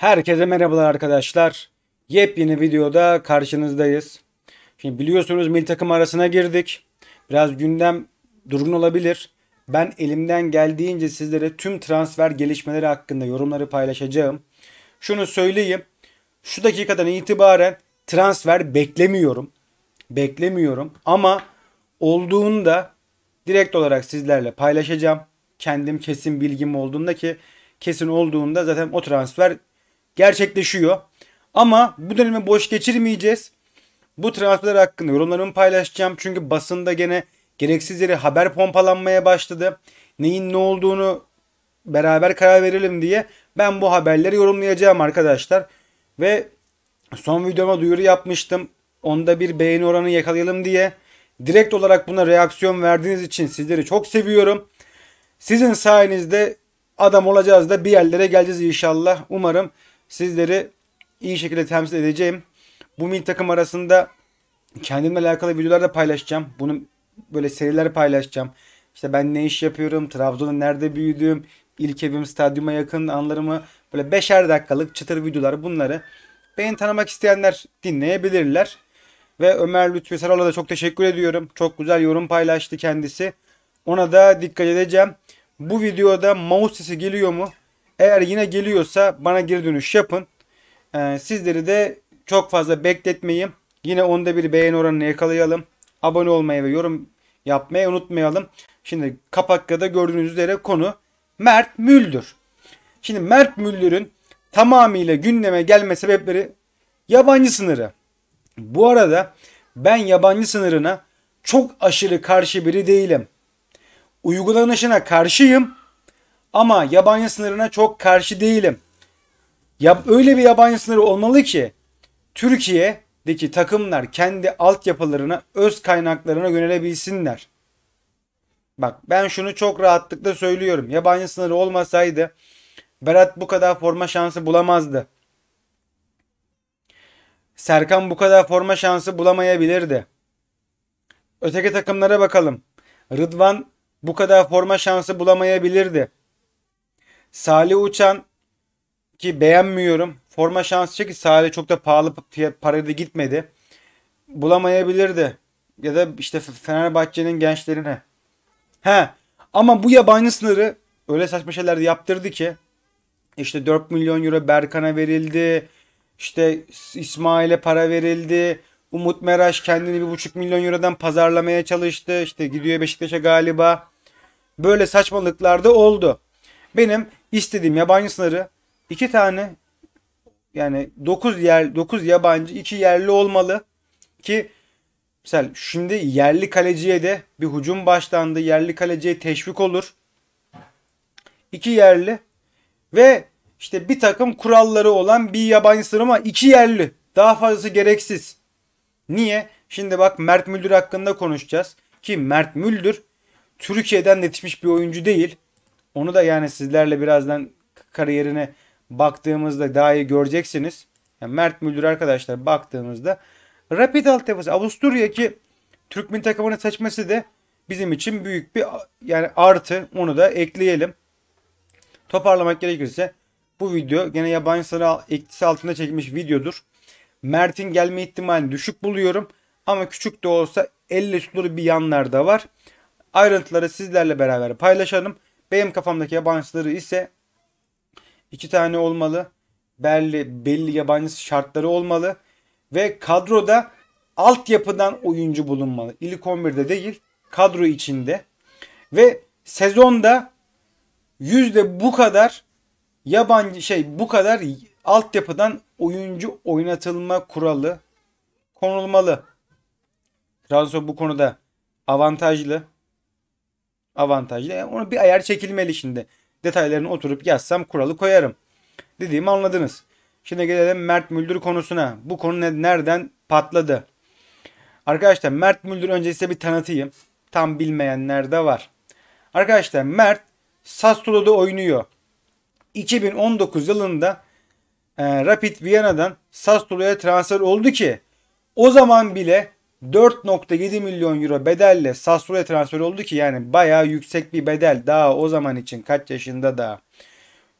Herkese merhabalar arkadaşlar. Yepyeni videoda karşınızdayız. Şimdi biliyorsunuz milli takım arasına girdik. Biraz gündem durgun olabilir. Ben elimden geldiğince sizlere tüm transfer gelişmeleri hakkında yorumları paylaşacağım. Şunu söyleyeyim. Şu dakikadan itibaren transfer beklemiyorum. Beklemiyorum ama olduğunda direkt olarak sizlerle paylaşacağım. Kendim kesin bilgim olduğunda ki kesin olduğunda zaten o transfer gerçekleşiyor. Ama bu dönemi boş geçirmeyeceğiz. Bu transferler hakkında yorumlarımı paylaşacağım. Çünkü basında gene gereksiz yere haber pompalanmaya başladı. Neyin ne olduğunu beraber karar verelim diye ben bu haberleri yorumlayacağım arkadaşlar. Ve son videoma duyuru yapmıştım. Onda bir beğeni oranı yakalayalım diye. Direkt olarak buna reaksiyon verdiğiniz için sizleri çok seviyorum. Sizin sayenizde adam olacağız da bir yerlere geleceğiz inşallah. Umarım sizleri iyi şekilde temsil edeceğim. Bu mil takım arasında kendimle alakalı videolar da paylaşacağım. Bunu böyle serileri paylaşacağım. İşte ben ne iş yapıyorum, Trabzon'da nerede büyüdüm, ilk evim stadyuma yakın anlarımı böyle beşer dakikalık çıtır videolar bunları beni tanımak isteyenler dinleyebilirler. Ve Ömer lütfü Saral'a da çok teşekkür ediyorum. Çok güzel yorum paylaştı kendisi. Ona da dikkat edeceğim. Bu videoda mouse sesi geliyor mu? Eğer yine geliyorsa bana geri dönüş yapın. Ee, sizleri de çok fazla bekletmeyeyim. Yine onda bir beğeni oranını yakalayalım. Abone olmayı ve yorum yapmayı unutmayalım. Şimdi kapakta da gördüğünüz üzere konu Mert Müldür. Şimdi Mert Müldür'ün tamamıyla gündeme gelme sebepleri yabancı sınırı. Bu arada ben yabancı sınırına çok aşırı karşı biri değilim. Uygulanışına karşıyım ama yabancı sınırına çok karşı değilim. Ya, öyle bir yabancı sınırı olmalı ki Türkiye'deki takımlar kendi altyapılarına, öz kaynaklarına yönelebilsinler. Bak ben şunu çok rahatlıkla söylüyorum. Yabancı sınırı olmasaydı Berat bu kadar forma şansı bulamazdı. Serkan bu kadar forma şansı bulamayabilirdi. Öteki takımlara bakalım. Rıdvan bu kadar forma şansı bulamayabilirdi. Salih Uçan ki beğenmiyorum. Forma şansı çeki Salih çok da pahalı paraya da gitmedi. Bulamayabilirdi. Ya da işte Fenerbahçe'nin gençlerine. He. Ama bu yabancı sınırı öyle saçma şeyler yaptırdı ki işte 4 milyon euro Berkan'a verildi. İşte İsmail'e para verildi. Umut Meraş kendini bir buçuk milyon eurodan pazarlamaya çalıştı. İşte gidiyor Beşiktaş'a galiba. Böyle saçmalıklar da oldu. Benim istediğim yabancı sınırı iki tane yani 9 yer 9 yabancı 2 yerli olmalı ki mesela şimdi yerli kaleciye de bir hücum başlandı. Yerli kaleciye teşvik olur. 2 yerli ve işte bir takım kuralları olan bir yabancı sınır ama 2 yerli. Daha fazlası gereksiz. Niye? Şimdi bak Mert Müldür hakkında konuşacağız. Ki Mert Müldür Türkiye'den yetişmiş bir oyuncu değil. Onu da yani sizlerle birazdan kariyerine baktığımızda daha iyi göreceksiniz. Yani Mert Müldür arkadaşlar baktığımızda Rapid altyapısı Avusturya ki Türkmen takımını seçmesi de bizim için büyük bir yani artı onu da ekleyelim. Toparlamak gerekirse bu video gene yabancı sarı etkisi altında çekilmiş videodur. Mert'in gelme ihtimali düşük buluyorum. Ama küçük de olsa 50 tutulur bir yanlar da var. Ayrıntıları sizlerle beraber paylaşalım. Benim kafamdaki yabancıları ise iki tane olmalı. Belli, belli yabancı şartları olmalı. Ve kadroda altyapıdan oyuncu bulunmalı. İlk 11'de değil kadro içinde. Ve sezonda yüzde bu kadar yabancı şey bu kadar altyapıdan oyuncu oynatılma kuralı konulmalı. Trabzon bu konuda avantajlı avantajlı. Yani e, ona bir ayar çekilmeli şimdi. Detaylarını oturup yazsam kuralı koyarım. Dediğimi anladınız. Şimdi gelelim Mert Müldür konusuna. Bu konu ne, nereden patladı? Arkadaşlar Mert Müldür önce size bir tanıtayım. Tam bilmeyenler de var. Arkadaşlar Mert Sassuolo'da oynuyor. 2019 yılında e, Rapid Viyana'dan Sassuolo'ya transfer oldu ki o zaman bile 4.7 milyon euro bedelle Sassuolo'ya transfer oldu ki yani bayağı yüksek bir bedel. Daha o zaman için kaç yaşında da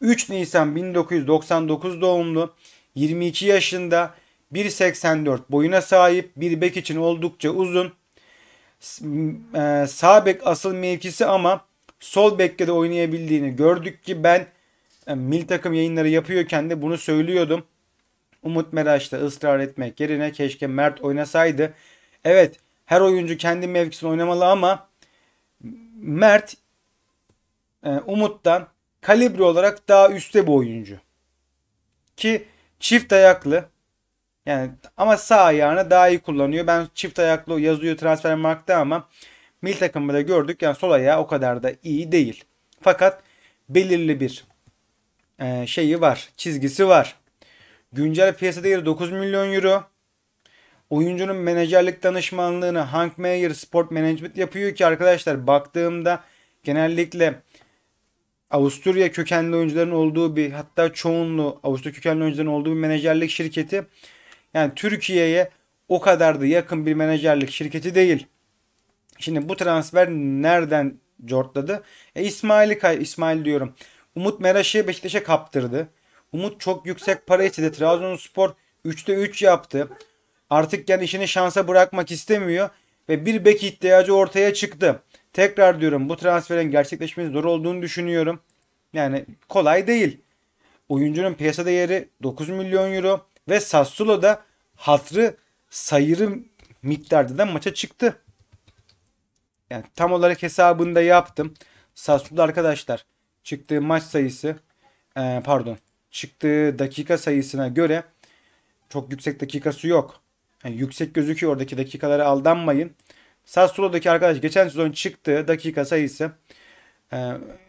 3 Nisan 1999 doğumlu, 22 yaşında, 1.84 boyuna sahip, bir bek için oldukça uzun. E, sağ bek asıl mevkisi ama sol bekte de oynayabildiğini gördük ki ben e, mil takım yayınları yapıyorken de bunu söylüyordum. Umut Meraş'ta ısrar etmek yerine keşke Mert oynasaydı. Evet her oyuncu kendi mevkisini oynamalı ama Mert e, Umut'tan kalibre olarak daha üstte bir oyuncu. Ki çift ayaklı yani ama sağ ayağını daha iyi kullanıyor. Ben çift ayaklı yazıyor transfer markta ama mil takımı da gördük. Yani sol ayağı o kadar da iyi değil. Fakat belirli bir e, şeyi var. Çizgisi var. Güncel piyasada değeri 9 milyon euro. Oyuncunun menajerlik danışmanlığını Hank Mayer Sport Management yapıyor ki arkadaşlar baktığımda genellikle Avusturya kökenli oyuncuların olduğu bir hatta çoğunluğu Avusturya kökenli oyuncuların olduğu bir menajerlik şirketi yani Türkiye'ye o kadar da yakın bir menajerlik şirketi değil. Şimdi bu transfer nereden cortladı? E İsmail'i İsmail diyorum. Umut Meraş'ı Beşiktaş'a kaptırdı. Umut çok yüksek para istedi. Trabzonspor 3'te 3 yaptı. Artık yani işini şansa bırakmak istemiyor ve bir bek ihtiyacı ortaya çıktı. Tekrar diyorum bu transferin gerçekleşmesi zor olduğunu düşünüyorum. Yani kolay değil. Oyuncunun piyasa değeri 9 milyon euro ve Sassuolo da hatrı sayırı miktarda da maça çıktı. Yani tam olarak hesabını da yaptım. Sassuolo arkadaşlar çıktığı maç sayısı pardon çıktığı dakika sayısına göre çok yüksek dakikası yok. Yani yüksek gözüküyor oradaki dakikalara aldanmayın. Sassuolo'daki arkadaş geçen sezon çıktığı dakika sayısı e,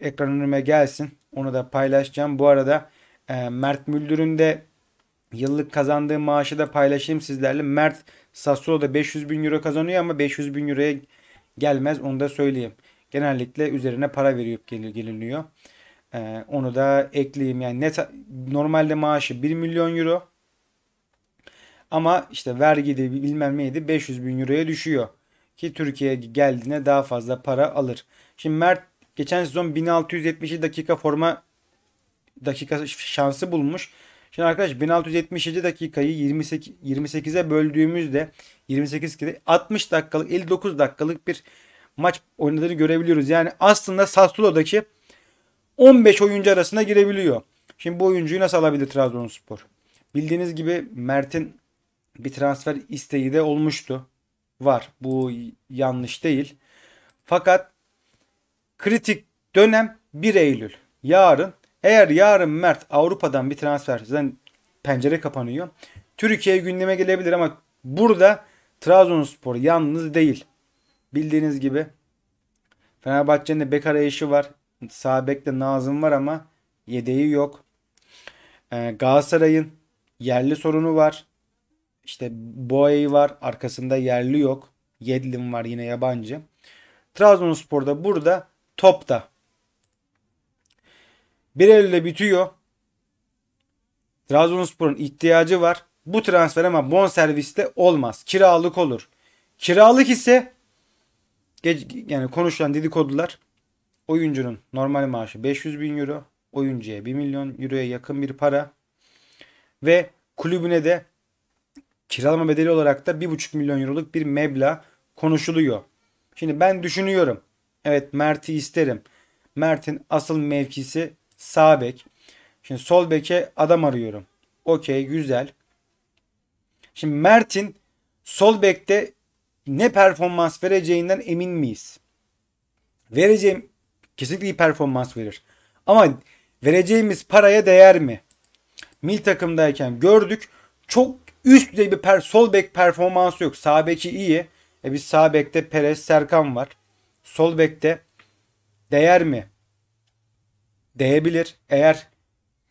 ekran önüme gelsin. Onu da paylaşacağım. Bu arada e, Mert Müldür'ün de yıllık kazandığı maaşı da paylaşayım sizlerle. Mert Sassuolo'da 500 bin euro kazanıyor ama 500 bin euroya gelmez onu da söyleyeyim. Genellikle üzerine para verip geliniyor. Ee, onu da ekleyeyim. Yani net normalde maaşı 1 milyon euro. Ama işte vergiydi bilmem neydi 500 bin euroya düşüyor. Ki Türkiye geldiğine daha fazla para alır. Şimdi Mert geçen sezon 1670. dakika forma dakika şansı bulmuş. Şimdi arkadaş 1670. dakikayı 28 28'e böldüğümüzde 28 kere 60 dakikalık 59 dakikalık bir maç oynadığını görebiliyoruz. Yani aslında Sassuolo'daki 15 oyuncu arasına girebiliyor. Şimdi bu oyuncuyu nasıl alabilir Trabzonspor? Bildiğiniz gibi Mert'in bir transfer isteği de olmuştu. Var. Bu yanlış değil. Fakat kritik dönem 1 Eylül. Yarın. Eğer yarın Mert Avrupa'dan bir transfer zaten pencere kapanıyor. Türkiye gündeme gelebilir ama burada Trabzonspor yalnız değil. Bildiğiniz gibi Fenerbahçe'nin de bek arayışı var. Sağ bekte Nazım var ama yedeği yok. Ee, Galatasaray'ın yerli sorunu var. İşte Boey var. Arkasında yerli yok. Yedlin var yine yabancı. Trabzonspor'da burada topta. 1 Eylül'de bitiyor. Trabzonspor'un ihtiyacı var. Bu transfer ama bon serviste olmaz. Kiralık olur. Kiralık ise yani konuşulan dedikodular oyuncunun normal maaşı 500 bin euro. Oyuncuya 1 milyon euroya yakın bir para. Ve kulübüne de kiralama bedeli olarak da 1,5 milyon euroluk bir meblağ konuşuluyor. Şimdi ben düşünüyorum. Evet Mert'i isterim. Mert'in asıl mevkisi sağ bek. Şimdi sol beke adam arıyorum. Okey güzel. Şimdi Mert'in sol bekte ne performans vereceğinden emin miyiz? Vereceğim kesinlikle iyi performans verir. Ama vereceğimiz paraya değer mi? Mil takımdayken gördük. Çok Üst düzey bir per, sol bek performansı yok. Sağ beki iyi. E biz sağ bekte Perez Serkan var. Sol bekte değer mi? Değebilir. Eğer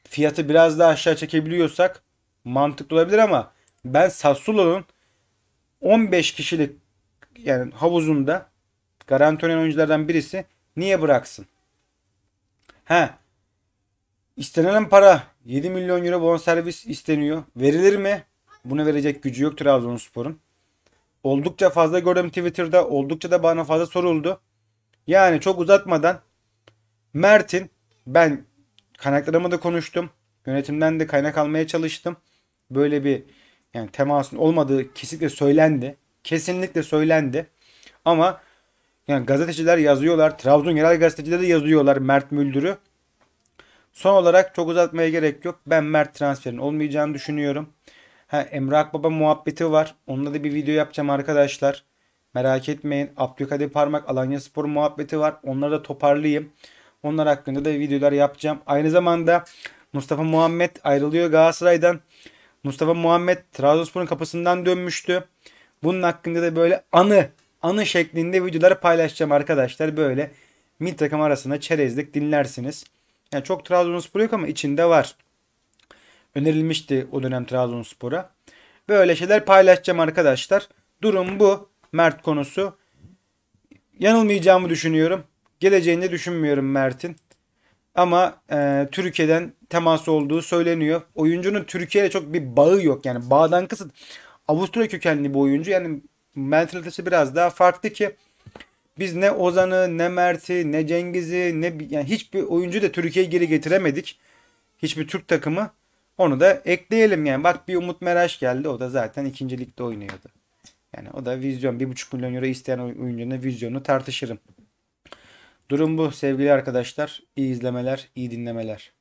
fiyatı biraz daha aşağı çekebiliyorsak mantıklı olabilir ama ben Sassuolo'nun 15 kişilik yani havuzunda garanti oynayan oyunculardan birisi niye bıraksın? He. İstenilen para 7 milyon euro bonservis isteniyor. Verilir mi? Bunu verecek gücü yok Trabzonspor'un. Oldukça fazla gördüm Twitter'da. Oldukça da bana fazla soruldu. Yani çok uzatmadan Mert'in ben kaynaklarımı da konuştum. Yönetimden de kaynak almaya çalıştım. Böyle bir yani temasın olmadığı kesinlikle söylendi. Kesinlikle söylendi. Ama yani gazeteciler yazıyorlar. Trabzon yerel gazetecileri de yazıyorlar Mert Müldür'ü. Son olarak çok uzatmaya gerek yok. Ben Mert transferin olmayacağını düşünüyorum. Ha Emre Akbaba muhabbeti var. Onda da bir video yapacağım arkadaşlar. Merak etmeyin. Abdülkadir Parmak Alanya Spor muhabbeti var. Onları da toparlayayım. Onlar hakkında da videolar yapacağım. Aynı zamanda Mustafa Muhammed ayrılıyor Galatasaray'dan. Mustafa Muhammed Trabzonspor'un kapısından dönmüştü. Bunun hakkında da böyle anı anı şeklinde videoları paylaşacağım arkadaşlar. Böyle mid takım arasında çerezlik dinlersiniz. Yani çok Trabzonspor yok ama içinde var önerilmişti o dönem Trabzonspor'a. Böyle şeyler paylaşacağım arkadaşlar. Durum bu. Mert konusu. Yanılmayacağımı düşünüyorum. Geleceğini düşünmüyorum Mert'in. Ama e, Türkiye'den temas olduğu söyleniyor. Oyuncunun Türkiye'yle çok bir bağı yok. Yani bağdan kısıt. Avusturya kökenli bir oyuncu. Yani mentalitesi biraz daha farklı ki biz ne Ozan'ı ne Mert'i ne Cengiz'i ne yani hiçbir oyuncu da Türkiye'ye geri getiremedik. Hiçbir Türk takımı. Onu da ekleyelim yani. Bak bir Umut Meraş geldi. O da zaten ikinci ligde oynuyordu. Yani o da vizyon. bir buçuk milyon euro isteyen oyuncunun vizyonunu tartışırım. Durum bu sevgili arkadaşlar. İyi izlemeler, iyi dinlemeler.